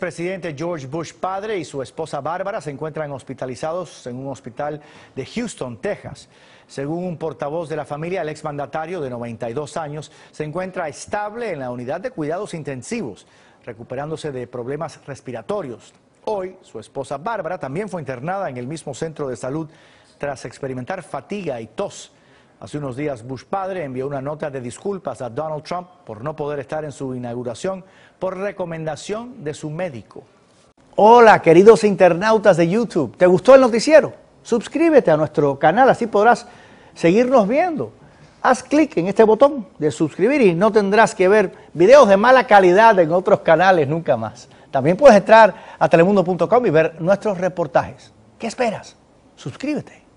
El Presidente George Bush padre y su esposa Bárbara se encuentran hospitalizados en un hospital de Houston, Texas. Según un portavoz de la familia, el exmandatario de 92 años se encuentra estable en la unidad de cuidados intensivos, recuperándose de problemas respiratorios. Hoy, su esposa Bárbara también fue internada en el mismo centro de salud tras experimentar fatiga y tos. Hace unos días Bush padre envió una nota de disculpas a Donald Trump por no poder estar en su inauguración por recomendación de su médico. Hola queridos internautas de YouTube, ¿te gustó el noticiero? Suscríbete a nuestro canal, así podrás seguirnos viendo. Haz clic en este botón de suscribir y no tendrás que ver videos de mala calidad en otros canales nunca más. También puedes entrar a telemundo.com y ver nuestros reportajes. ¿Qué esperas? Suscríbete.